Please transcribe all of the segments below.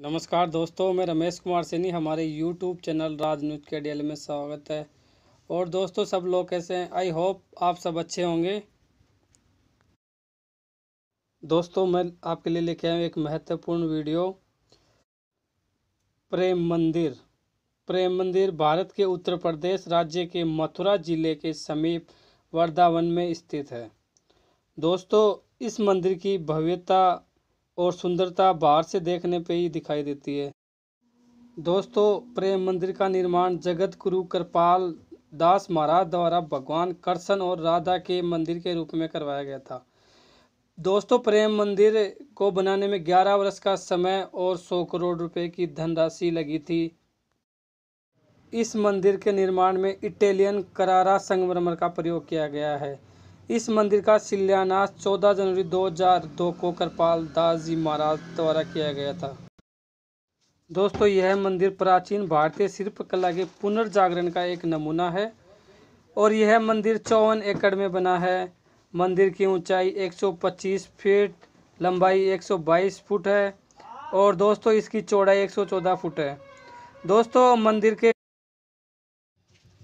नमस्कार दोस्तों मैं रमेश कुमार सैनी हमारे यूट्यूब चैनल राज न्यूज के डेल में स्वागत है और दोस्तों सब लोग कैसे हैं आई होप आप सब अच्छे होंगे दोस्तों मैं आपके लिए लेके आया हूँ एक महत्वपूर्ण वीडियो प्रेम मंदिर प्रेम मंदिर भारत के उत्तर प्रदेश राज्य के मथुरा जिले के समीप वर्धावन में स्थित है दोस्तों इस मंदिर की भव्यता और सुंदरता बाहर से देखने पे ही दिखाई देती है दोस्तों प्रेम मंदिर का निर्माण जगत गुरु कृपाल दास महाराज द्वारा भगवान कृष्ण और राधा के मंदिर के रूप में करवाया गया था दोस्तों प्रेम मंदिर को बनाने में 11 वर्ष का समय और 100 करोड़ रुपए की धनराशि लगी थी इस मंदिर के निर्माण में इटालियन करारा संगमरमर का प्रयोग किया गया है इस मंदिर का शिलान्यास 14 जनवरी 2002 को कृपाल दास जी महाराज द्वारा किया गया था दोस्तों यह मंदिर प्राचीन भारतीय शिल्प कला के पुनर्जागरण का एक नमूना है और यह मंदिर चौवन एकड़ में बना है मंदिर की ऊंचाई 125 फीट लंबाई 122 फुट है और दोस्तों इसकी चौड़ाई 114 फुट है दोस्तों मंदिर के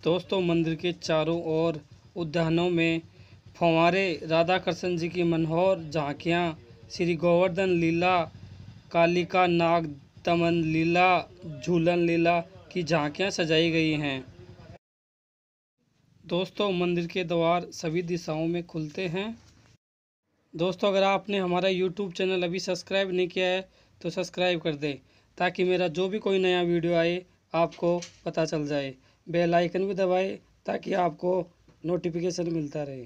दोस्तों मंदिर के चारों ओर उद्यानों में फंवारे राधा कृष्ण जी की मनोहर झांकियाँ श्री गोवर्धन लीला कालिका नाग दमन लीला झूलन लीला की झांकियाँ सजाई गई हैं दोस्तों मंदिर के द्वार सभी दिशाओं में खुलते हैं दोस्तों अगर आपने हमारा यूट्यूब चैनल अभी सब्सक्राइब नहीं किया है तो सब्सक्राइब कर दें ताकि मेरा जो भी कोई नया वीडियो आए आपको पता चल जाए बेल आइकन भी दबाएं ताकि आपको नोटिफिकेशन मिलता रहे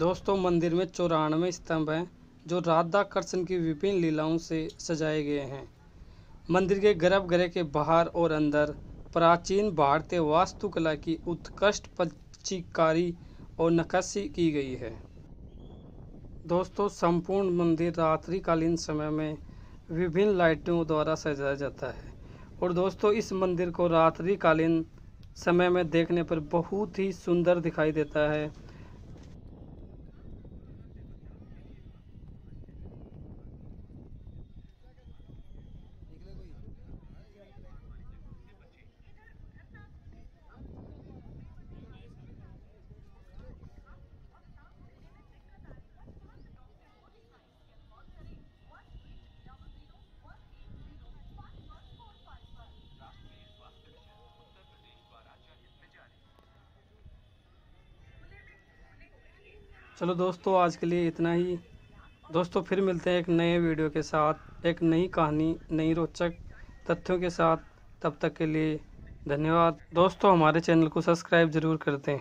दोस्तों मंदिर में चौरानवे स्तंभ हैं जो राधा कृष्ण की विभिन्न लीलाओं से सजाए गए हैं मंदिर के गर्भगृह के बाहर और अंदर प्राचीन भारतीय वास्तुकला की उत्कृष्ट पच्चीकारी और नक्काशी की गई है दोस्तों संपूर्ण मंदिर रात्रिकालीन समय में विभिन्न लाइटों द्वारा सजाया जाता है और दोस्तों इस मंदिर को रात्रिकालीन समय में देखने पर बहुत ही सुंदर दिखाई देता है चलो दोस्तों आज के लिए इतना ही दोस्तों फिर मिलते हैं एक नए वीडियो के साथ एक नई कहानी नई रोचक तथ्यों के साथ तब तक के लिए धन्यवाद दोस्तों हमारे चैनल को सब्सक्राइब ज़रूर कर दें